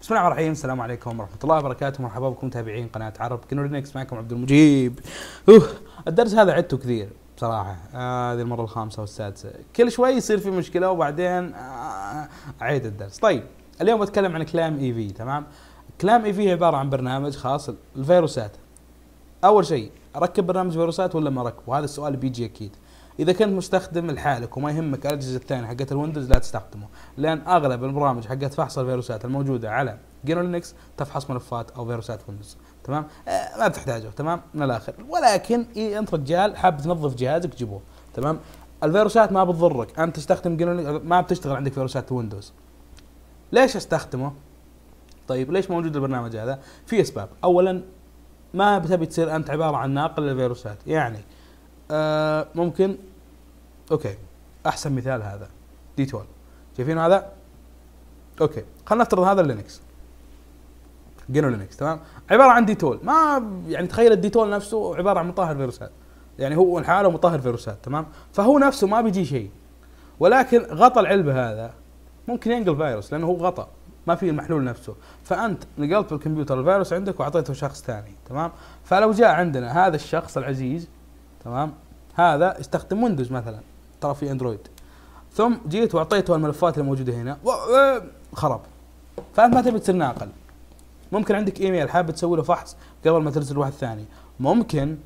بسم الله الرحمن الرحيم السلام عليكم ورحمه الله وبركاته مرحبا بكم متابعين قناه عرب كنو لينكس معكم عبد المجيب اوه الدرس هذا عدته كثير بصراحه آه، هذه آه المره الخامسه والسادسه كل شوي يصير في مشكله وبعدين آه اعيد الدرس طيب اليوم بتكلم عن كلام اي في تمام كلام اي في عباره عن برنامج خاص الفيروسات اول شيء اركب برنامج فيروسات ولا ما اركبه هذا السؤال بيجي اكيد اذا كنت مستخدم لحالك وما يهمك الاجهزه الثانيه حقت الويندوز لا تستخدمه لان اغلب البرامج حقت فحص الفيروسات الموجوده على جينو لينكس تفحص ملفات او فيروسات ويندوز تمام آه، ما تحتاجه تمام من الاخر ولكن إيه انت رجال حاب تنظف جهازك جيبوه تمام الفيروسات ما بتضرك انت تستخدم جينو ما بتشتغل عندك فيروسات ويندوز ليش استخدمه طيب ليش موجود البرنامج هذا في اسباب اولا ما بتبي تصير انت عباره عن ناقل للفيروسات يعني آه، ممكن اوكي احسن مثال هذا ديتول شايفين هذا اوكي خلينا نفترض هذا لينكس جينو لينكس تمام عباره عن ديتول ما يعني تخيل الديتول نفسه عباره عن مطهر فيروسات يعني هو لحاله مطهر فيروسات تمام فهو نفسه ما بيجي شيء ولكن غطى العلبه هذا ممكن ينقل فيروس لانه هو غطى ما في المحلول نفسه فانت نقلت بالكمبيوتر الفيروس عندك واعطيته شخص ثاني تمام فلو جاء عندنا هذا الشخص العزيز تمام هذا استخدم ويندوز مثلا ترى في اندرويد ثم جيت واعطيته الملفات الموجوده هنا خرب فانت ما تبي تصير ناقل ممكن عندك ايميل حاب تسوي له فحص قبل ما ترسل واحد ثاني ممكن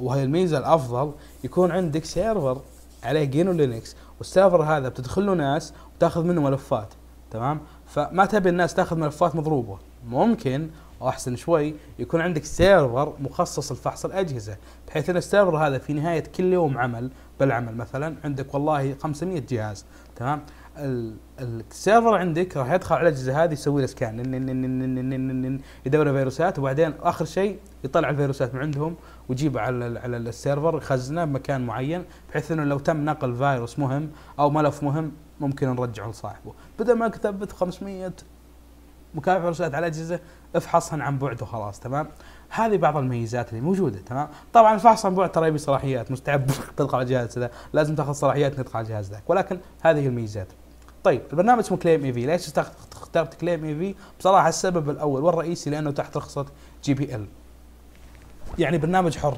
وهي الميزه الافضل يكون عندك سيرفر عليه جينو لينكس والسيرفر هذا بتدخل له ناس وتاخذ منه ملفات تمام فما تبي الناس تاخذ ملفات مضروبه ممكن او احسن شوي يكون عندك سيرفر مخصص لفحص الاجهزه بحيث ان السيرفر هذا في نهايه كل يوم عمل بالعمل مثلا عندك والله 500 جهاز تمام السيرفر عندك راح يدخل على الاجهزه هذه يسوي له سكان يدور فيروسات وبعدين اخر شيء يطلع الفيروسات من عندهم ويجيبه على على السيرفر يخزنه بمكان معين بحيث انه لو تم نقل فيروس مهم او ملف مهم ممكن نرجعه لصاحبه بدل ما كتبت 500 مكافئ فيروسات على اجهزه افحصهن عن بعد وخلاص تمام هذه بعض الميزات اللي موجوده تمام طبعا الفحص عن بعد ترى يبي صلاحيات مستعد تدخل على الجهاز ذا لازم تاخذ صلاحيات تدخل على الجهاز ذاك ولكن هذه الميزات طيب البرنامج اسمه كليم اي في ليش اخترت كليم اي في بصراحه السبب الاول والرئيسي لانه تحت رخصه جي بي ال يعني برنامج حر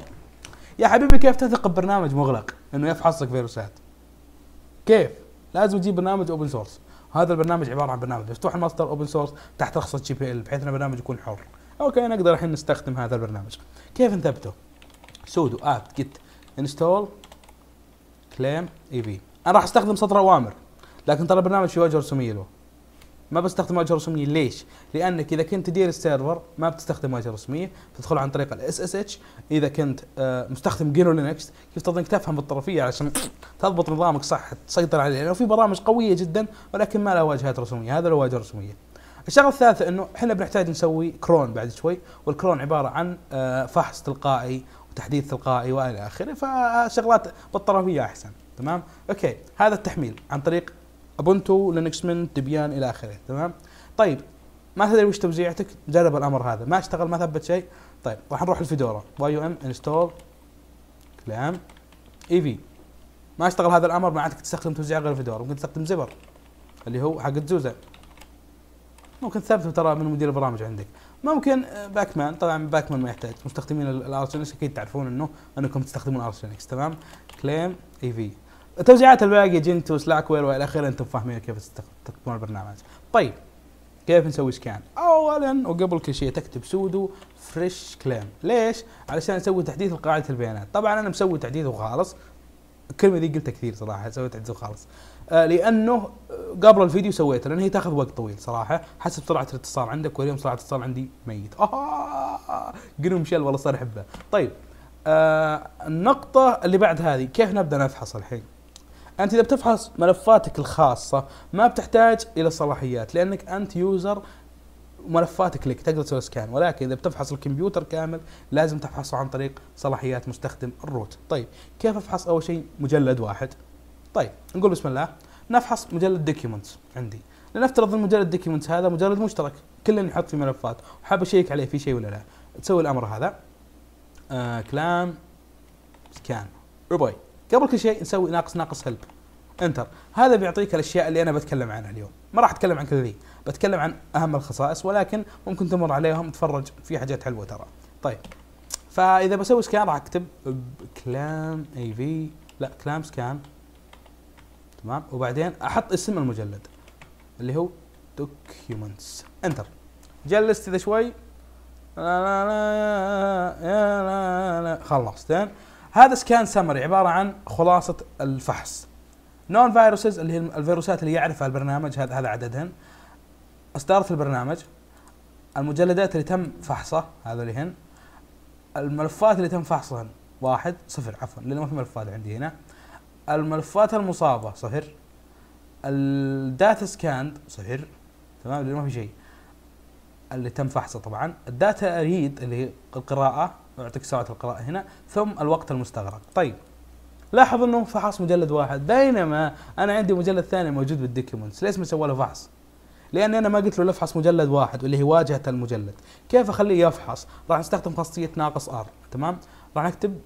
يا حبيبي كيف تثق ببرنامج مغلق انه يفحصك فيروسات كيف لازم تجيب برنامج اوبن سورس هذا البرنامج عباره عن برنامج مفتوح المصدر اوبن سورس تحت رخصه جي بي ال بحيث ان البرنامج يكون حر اوكي نقدر الحين نستخدم هذا البرنامج كيف نثبته سودو جيت انستول كليم اي بي. انا راح استخدم سطر اوامر لكن ترى البرنامج في وجه رسوميه له ما بستخدم واجهه رسميه ليش؟ لانك اذا كنت تدير السيرفر ما بتستخدم واجهه رسميه تدخل عن طريق الاس اس اتش اذا كنت آه، مستخدم جينو لينكس يفترض انك تفهم بالطرفيه عشان تضبط نظامك صح تسيطر عليه لانه في برامج قويه جدا ولكن ما لها واجهات رسميه هذا له واجهه رسميه. الشغله الثالثه انه احنا بنحتاج نسوي كرون بعد شوي والكرون عباره عن آه، فحص تلقائي وتحديث تلقائي والى اخره فشغلات بالطرفيه احسن تمام؟ اوكي هذا التحميل عن طريق ابونتو لينكس من دبيان الى اخره تمام طيب ما تدري وش توزيعتك جرب الامر هذا ما اشتغل ما ثبت شيء طيب راح نروح الفيدورا واي يو ام انستول كلام اي في ما اشتغل هذا الامر معناتك تستخدم توزيع غير الفيدورا ممكن تستخدم زبر اللي هو حق تزوزة ممكن تثبته ترى من مدير البرامج عندك ممكن باكمان طبعا باكمان ما يحتاج مستخدمين الارسنكس اكيد تعرفون انه انكم تستخدمون ارسينكس تمام كليم اي في توزيعات الباقي جنتو وسلاك وير والى اخره انتم فاهمين كيف تستخدمون البرنامج طيب كيف نسوي سكان اولا وقبل كل شيء تكتب سودو فريش كليم ليش علشان نسوي تحديث لقاعده البيانات طبعا انا مسوي تحديث وخالص الكلمه دي قلتها كثير صراحه سويت تحديث وخالص آه لانه آه، قبل الفيديو سويته لان هي تاخذ وقت طويل صراحه حسب سرعه الاتصال عندك واليوم سرعه الاتصال عندي ميت اه قلم شل والله صار احبه طيب آه النقطه اللي بعد هذه كيف نبدا نفحص الحين انت اذا بتفحص ملفاتك الخاصه ما بتحتاج الى صلاحيات لانك انت يوزر ملفاتك لك تقدر تسوي سكان ولكن اذا بتفحص الكمبيوتر كامل لازم تفحصه عن طريق صلاحيات مستخدم الروت طيب كيف افحص اول شيء مجلد واحد طيب نقول بسم الله نفحص مجلد دوكيومنتس عندي لنفترض ان مجلد دوكيومنتس هذا مجلد مشترك كلنا نحط فيه ملفات وحاب اشيك عليه في شيء ولا لا تسوي الامر هذا آه كلام سكان رباي قبل كل شيء نسوي ناقص ناقص هلب انتر هذا بيعطيك الاشياء اللي انا بتكلم عنها اليوم ما راح اتكلم عن كل ذي بتكلم عن اهم الخصائص ولكن ممكن تمر عليهم تفرج في حاجات حلوه ترى طيب فاذا بسوي سكان راح اكتب كلام اي في لا كلام سكان تمام وبعدين احط اسم المجلد اللي هو دوكيومنتس انتر جلست اذا شوي لا لا لا لا لا خلصت هذا سكان سمري عباره عن خلاصه الفحص نون فيروسز اللي هي الفيروسات اللي يعرفها البرنامج هذا هذا عددهن اصداره البرنامج المجلدات اللي تم فحصها هذول هن الملفات اللي تم فحصها واحد صفر عفوا لانه ما في ملفات عندي هنا الملفات المصابه صفر الداتا سكاند صفر تمام لانه ما في شيء اللي تم فحصه طبعا الداتا ريد اللي هي القراءه اعطيك ساعة القراءة هنا ثم الوقت المستغرق طيب لاحظ انه فحص مجلد واحد بينما انا عندي مجلد ثاني موجود بالديكيومنتس ليش ما سوى له فحص؟ لاني انا ما قلت له افحص مجلد واحد واللي هي واجهه المجلد كيف اخليه يفحص؟ راح نستخدم خاصيه ناقص ار تمام؟ راح نكتب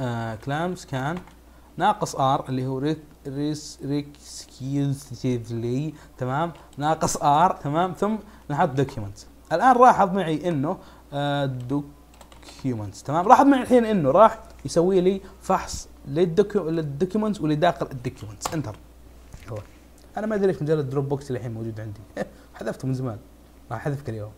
آه كلام سكان ناقص ار اللي هو ريك ريس ريكسكيوزلي تمام ناقص ار تمام ثم نحط دوكيومنت الان لاحظ معي انه آه دوك دوكيومنتس تمام لاحظ معي الحين انه راح يسوي لي فحص للدوكيومنتس ولداخل الدوكيومنتس انتر هو. انا ما ادري ليش مجال الدروب بوكس اللي الحين موجود عندي حذفته من زمان راح احذفك اليوم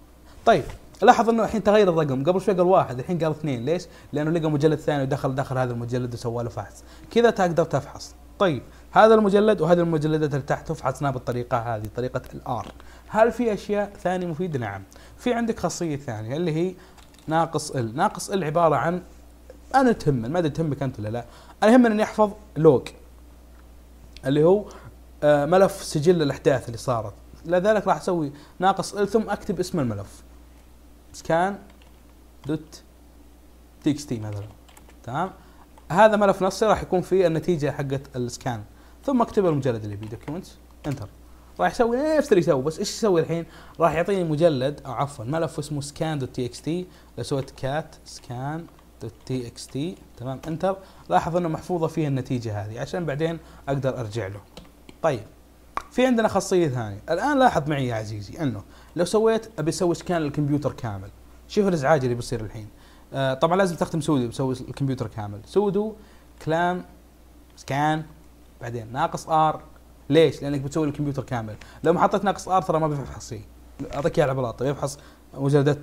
طيب لاحظ انه الحين تغير الرقم قبل شوي قال واحد الحين قال اثنين ليش؟ لانه لقى مجلد ثاني ودخل داخل هذا المجلد وسوى له فحص كذا تقدر تفحص طيب هذا المجلد وهذه المجلدات اللي تحته فحصناه بالطريقه هذه طريقه الار هل في اشياء ثانيه مفيده؟ نعم في عندك خاصيه ثانيه اللي هي ناقص ال ناقص ال عباره عن انا تهم ما ادري تهمك انت ولا لا انا يهمني اني احفظ لوج اللي هو آه، ملف سجل الاحداث اللي صارت لذلك راح اسوي ناقص ال ثم اكتب اسم الملف سكان دوت تي مثلا تمام هذا ملف نصي راح يكون فيه النتيجه حقت السكان ثم اكتب المجلد اللي بي دوكيومنت انتر راح يسوي نفس اللي يسوي بس ايش يسوي الحين؟ راح يعطيني مجلد او عفوا ملف اسمه سكان دوت تي اكس تي لو سويت كات سكان دوت تي اكس تي تمام انتر لاحظ انه محفوظه فيه النتيجه هذه عشان بعدين اقدر ارجع له. طيب في عندنا خاصيه ثانيه، الان لاحظ معي يا عزيزي انه لو سويت ابي اسوي سكان للكمبيوتر كامل، شوف الازعاج اللي بيصير الحين. آه طبعا لازم تختم سودو بسوي الكمبيوتر كامل، سودو كلام سكان بعدين ناقص ار ليش؟ لانك بتسوي الكمبيوتر كامل، لو ما حطيت ناقص ار ترى ما بيفحص شيء. اعطيك اياها على بلاطه يفحص طيب، مجلدات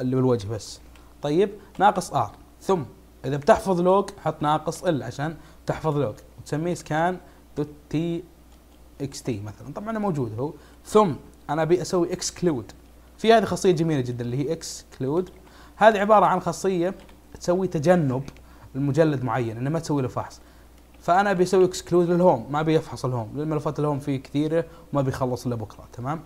اللي بالوجه بس. طيب ناقص ار ثم اذا بتحفظ لوج حط ناقص ال عشان تحفظ لوج وتسميه سكان دوت تي اكس تي مثلا طبعا انا موجود هو ثم انا ابي اسوي اكسكلود في هذه خاصيه جميله جدا اللي هي اكسكلود هذه عباره عن خاصيه تسوي تجنب المجلد معين انه ما تسوي له فحص فانا بيسوي اكسكلود للهوم ما ابي افحص الهوم لان ملفات الهوم فيه كثيره وما بيخلص الا بكره تمام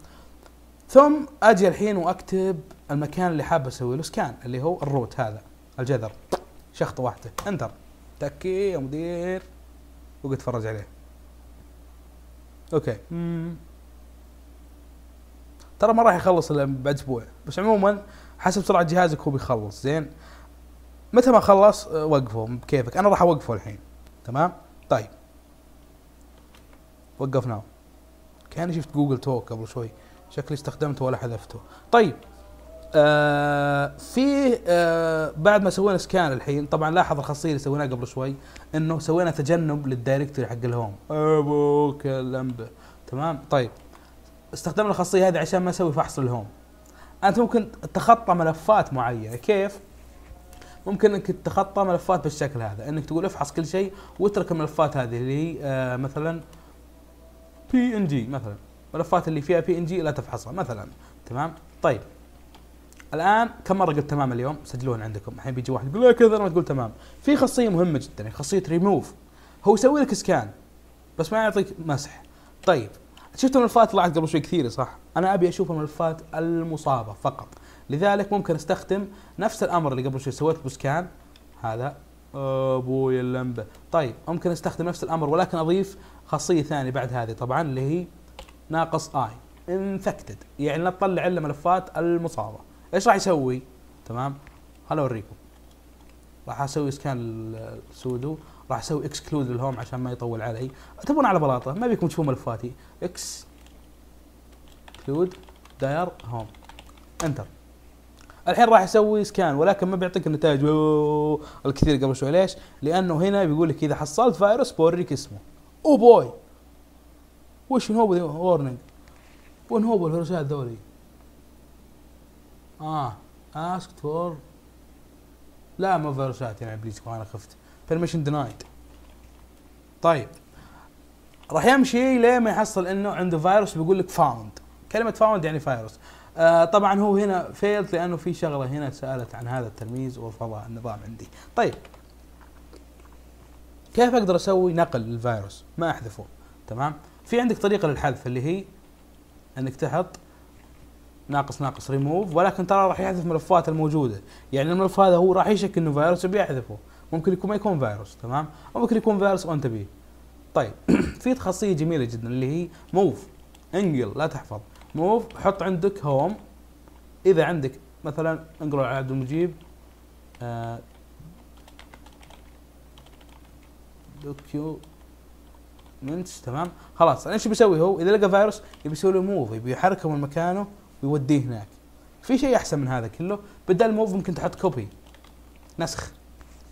ثم اجي الحين واكتب المكان اللي حاب اسوي له سكان اللي هو الروت هذا الجذر شخطه واحده انتر تكي يا مدير وقت اتفرج عليه اوكي مم. ترى ما راح يخلص الا بعد اسبوع بس عموما حسب سرعه جهازك هو بيخلص زين متى ما خلص آه، وقفه بكيفك انا راح اوقفه الحين تمام طيب وقفنا كاني شفت جوجل توك قبل شوي شكلي استخدمته ولا حذفته طيب آه في آه بعد ما سوينا سكان الحين طبعا لاحظ الخاصيه اللي سويناها قبل شوي انه سوينا تجنب للدايركتوري حق الهوم ابوك اللمبه تمام طيب استخدمنا الخاصيه هذه عشان ما نسوي فحص الهوم انت ممكن تتخطى ملفات معينه كيف ممكن انك تتخطى ملفات بالشكل هذا انك تقول افحص كل شيء واترك الملفات هذه اللي هي آه، مثلا بي ان جي مثلا الملفات اللي فيها بي ان جي لا تفحصها مثلا تمام طيب الان كم مره قلت تمام اليوم سجلون عندكم الحين بيجي واحد يقول لا كذا ما تقول تمام في خاصيه مهمه جدا خاصيه ريموف هو يسوي لك سكان بس ما يعطيك مسح طيب شفت الملفات طلعت قبل شوي كثيره صح انا ابي اشوف الملفات المصابه فقط لذلك ممكن استخدم نفس الامر اللي قبل شوي سويت بسكان هذا ابوي اللمبه طيب ممكن استخدم نفس الامر ولكن اضيف خاصيه ثانيه بعد هذه طبعا اللي هي ناقص اي انفكتد يعني نطلع الا ملفات المصابه ايش راح يسوي تمام خليني اوريكم راح اسوي سكان السودو راح اسوي اكسكلود للهوم عشان ما يطول علي تبون على بلاطه ما بيكم تشوفون ملفاتي اكس كلود داير هوم انتر الحين راح يسوي سكان ولكن ما بيعطيك النتائج الكثير قبل شوي ليش؟ لانه هنا بيقول لك اذا حصلت فيروس بوريك اسمه او بوي وش هو وورنينج وين هو الفيروسات ذولي؟ اه اسكت فور لا ما فيروسات يعني ابليس وانا خفت بيرميشن دينايد طيب راح يمشي ليه ما يحصل انه عنده فيروس بيقول لك فاوند كلمه فاوند يعني فيروس آه، طبعا هو هنا فيلت لانه في شغله هنا سالت عن هذا التلميذ ورفضها النظام عندي طيب كيف اقدر اسوي نقل للفيروس ما احذفه تمام في عندك طريقه للحذف اللي هي انك تحط ناقص ناقص ريموف ولكن ترى راح يحذف ملفات الموجوده يعني الملف هذا هو راح يشك انه فيروس وبيحذفه ممكن يكون ما يكون فيروس تمام او ممكن يكون فيروس وانت بيه طيب في خاصيه جميله جدا اللي هي موف انقل لا تحفظ موف حط عندك هوم اذا عندك مثلا انقل على عبد المجيب آه دوكيومنتس تمام خلاص انا ايش بيسوي هو اذا لقى فيروس يبي يسوي له موف يبي يحركه من مكانه ويوديه هناك في شيء احسن من هذا كله بدل موف ممكن تحط كوبي نسخ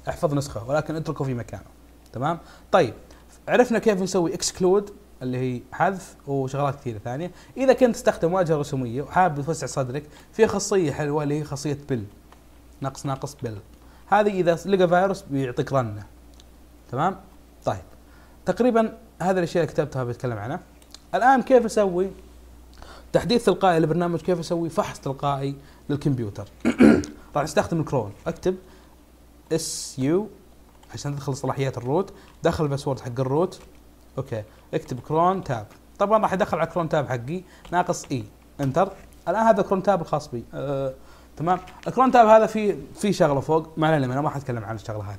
احفظ نسخه ولكن اتركه في مكانه تمام طيب عرفنا كيف نسوي اكسكلود اللي هي حذف وشغلات كثيره ثانيه اذا كنت تستخدم واجهه رسوميه وحابب توسع صدرك في خاصيه حلوه اللي هي خاصيه بل نقص ناقص بل هذه اذا لقى فيروس بيعطيك رنه تمام طيب تقريبا هذا الاشياء اللي كتبتها بتكلم عنها الان كيف اسوي تحديث تلقائي للبرنامج كيف اسوي فحص تلقائي للكمبيوتر راح استخدم الكرون اكتب اس يو عشان تدخل صلاحيات الروت دخل الباسورد حق الروت اوكي اكتب كرون تاب طبعا راح يدخل على كرون تاب حقي ناقص اي e. انتر الان هذا كرون تاب الخاص بي أه تمام الكرون تاب هذا في في شغله فوق ما انا ما حتكلم عن الشغله هذه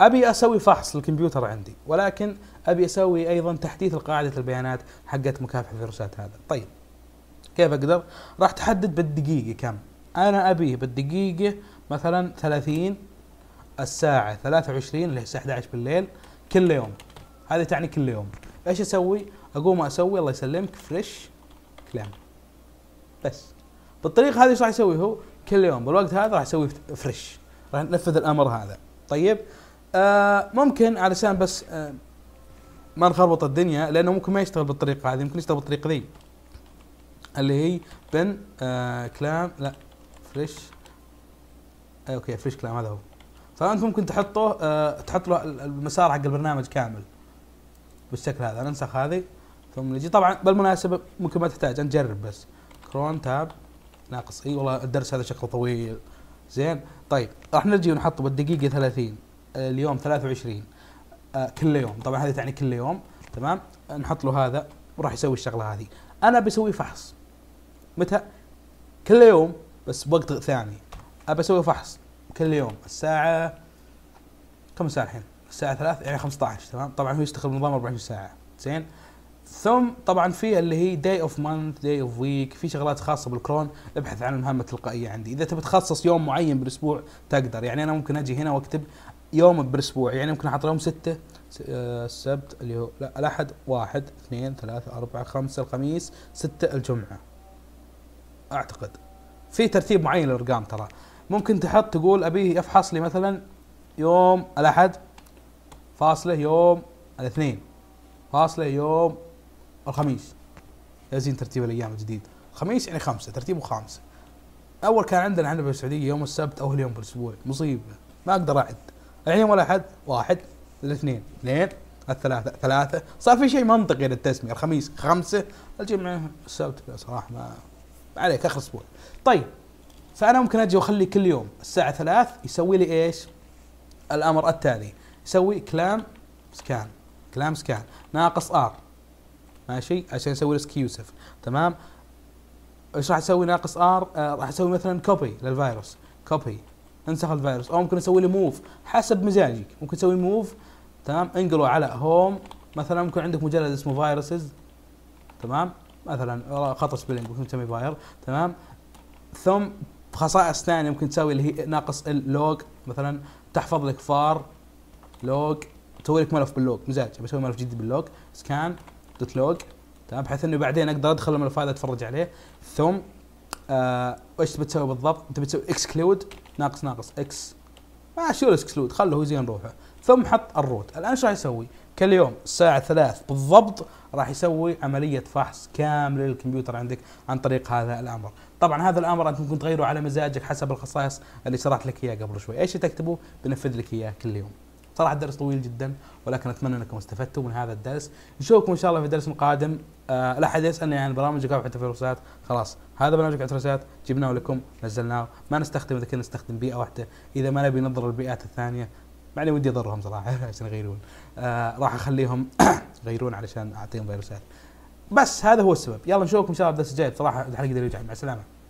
ابي اسوي فحص للكمبيوتر عندي ولكن ابي اسوي ايضا تحديث لقاعده البيانات حقت مكافحه الفيروسات هذا طيب كيف اقدر راح تحدد بالدقيقه كم انا ابي بالدقيقه مثلا 30 الساعه 23 اللي هي الساعه 11 بالليل كل يوم هذه تعني كل يوم ايش اسوي؟ اقوم اسوي الله يسلمك فريش كلام بس بالطريقه هذه ايش راح يسوي هو؟ كل يوم بالوقت هذا راح يسوي فريش راح ننفذ الامر هذا طيب آه ممكن علشان بس آه ما نخربط الدنيا لانه ممكن ما يشتغل بالطريقه هذه ممكن يشتغل بالطريقه ذي اللي هي بن آه كلام لا فريش آه اوكي فريش كلام هذا هو فانت ممكن تحطه آه تحط له المسار حق البرنامج كامل بالشكل هذا ننسخ هذه ثم نجي طبعا بالمناسبه ممكن ما تحتاج انت جرب بس كرون تاب ناقص اي والله الدرس هذا شكله طويل زين طيب راح نجي ونحطه بالدقيقه 30 آه، اليوم 23 آه، كل يوم طبعا هذه تعني كل يوم تمام نحط له هذا وراح يسوي الشغله هذه انا بسوي فحص متى كل يوم بس بوقت ثاني ابى اسوي فحص كل يوم الساعه كم الساعه الحين الساعه 3 يعني 15 تمام طبعا هو يشتغل بنظام 24 ساعه زين ثم طبعا في اللي هي داي اوف مانث داي اوف ويك في شغلات خاصه بالكرون ابحث عن المهمه التلقائيه عندي اذا تبي تخصص يوم معين بالاسبوع تقدر يعني انا ممكن اجي هنا واكتب يوم بالاسبوع يعني ممكن احط يوم ستة آه، السبت اللي هو لا الاحد واحد اثنين ثلاثة أربعة خمسة الخميس ستة الجمعة اعتقد في ترتيب معين للارقام ترى ممكن تحط تقول ابيه يفحص لي مثلا يوم الاحد فاصلة يوم الاثنين فاصلة يوم الخميس لازم ترتيب الأيام الجديد خميس يعني خمسة ترتيبه خامسة أول كان عندنا عندنا بالسعودية يوم السبت أول يوم بالأسبوع مصيبة ما أقدر أعد الحين يوم الأحد واحد الاثنين اثنين الثلاثة ثلاثة صار في شيء منطقي للتسمية الخميس خمسة الجمعة السبت صراحة ما عليك آخر أسبوع طيب فأنا ممكن أجي وأخلي كل يوم الساعة ثلاث يسوي لي إيش الأمر التالي يسوي كلام سكان كلام سكان ناقص ار ماشي عشان يسوي الاسكيوسف تمام ايش راح يسوي ناقص ار آه، راح اسوي مثلا كوبي للفيروس كوبي انسخ الفيروس او ممكن اسوي له موف حسب مزاجك ممكن تسوي موف تمام انقلوا على هوم مثلا ممكن عندك مجلد اسمه فيروسز تمام مثلا خطا سبيلنج ممكن تسمي فاير تمام ثم خصائص ثانيه ممكن تسوي اللي هي ناقص اللوج مثلا تحفظ لك فار لوج اسوي لك ملف باللوج مزاج بسوي ملف جديد باللوج سكان دوت لوج تمام بحيث انه بعدين اقدر ادخل الملف هذا اتفرج عليه ثم آه تبي بتسوي بالضبط؟ انت بتسوي اكسكلود ناقص ناقص اكس ما شو اكسكلود خله هو زين روحه ثم حط الروت الان ايش راح يسوي؟ كل يوم الساعة ثلاث بالضبط راح يسوي عملية فحص كامل للكمبيوتر عندك عن طريق هذا الأمر طبعا هذا الأمر أنت ممكن تغيره على مزاجك حسب الخصائص اللي شرحت لك إياه قبل شوي إيش تكتبه بنفذ لك إياه كل يوم صراحه الدرس طويل جدا ولكن اتمنى انكم استفدتوا من هذا الدرس نشوفكم ان شاء الله في درس قادم آه، لا احد يسالني عن برامج قاعد حتى فيروسات خلاص هذا برنامج اعتراضات جبناه لكم نزلناه ما نستخدم اذا كنا نستخدم بيئه واحده اذا ما نبي نضر البيئات الثانيه معني ودي اضرهم صراحه عشان يغيرون آه راح اخليهم يغيرون علشان اعطيهم فيروسات بس هذا هو السبب يلا نشوفكم ان شاء الله في الدرس الجاي بصراحه الحلقه دي مع السلامه